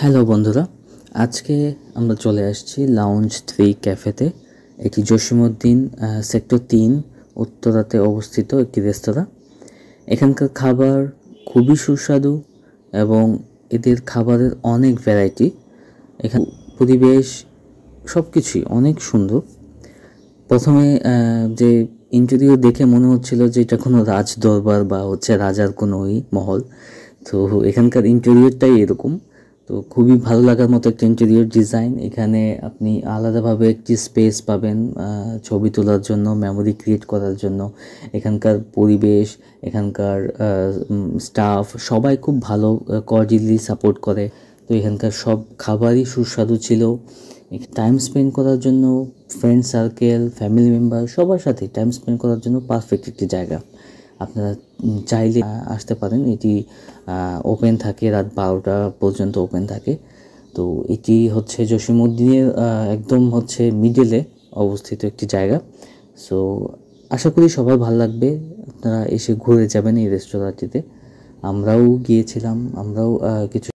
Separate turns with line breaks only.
hello বন্ধুরা আজকে আমরা চলে আসছি লাউঞ্জ থ্রি ক্যাফেতে এটি জসিমুদ্দিন সেক্টর তিন উত্তরাতে অবস্থিত একটি রেস্তোরাঁ এখানকার খাবার খুবই সুস্বাদু এবং এদের খাবারের অনেক ভ্যারাইটি এখান পরিবেশ সব কিছুই অনেক সুন্দর প্রথমে যে ইন্টারভিউ দেখে মনে হচ্ছিল যে এটা কোনো রাজ দরবার বা হচ্ছে রাজার কোনো ওই মহল তো এখানকার ইন্টেরিয়রটাই এরকম তো খুবই ভালো লাগার মতো একটা ইন্টেরিয়র ডিজাইন এখানে আপনি আলাদাভাবে একটি স্পেস পাবেন ছবি তোলার জন্য মেমোরি ক্রিয়েট করার জন্য এখানকার পরিবেশ এখানকার স্টাফ সবাই খুব ভালো কর্ডিলি সাপোর্ট করে তো এখানকার সব খাবারই সুস্বাদু ছিল টাইম স্পেন্ড করার জন্য ফ্রেন্ড সার্কেল ফ্যামিলি মেম্বার সবার সাথে টাইম স্পেন্ড করার জন্য পারফেক্ট একটি জায়গা আপনারা চাইলে আসতে পারেন এটি ওপেন থাকে রাত বারোটা পর্যন্ত ওপেন থাকে তো এটি হচ্ছে জসিমুদ্দিনের একদম হচ্ছে মিডিলে অবস্থিত একটি জায়গা সো আশা করি সবার ভালো লাগবে আপনারা এসে ঘুরে যাবেন এই রেস্তোরাঁটিতে আমরাও গিয়েছিলাম আমরাও কিছু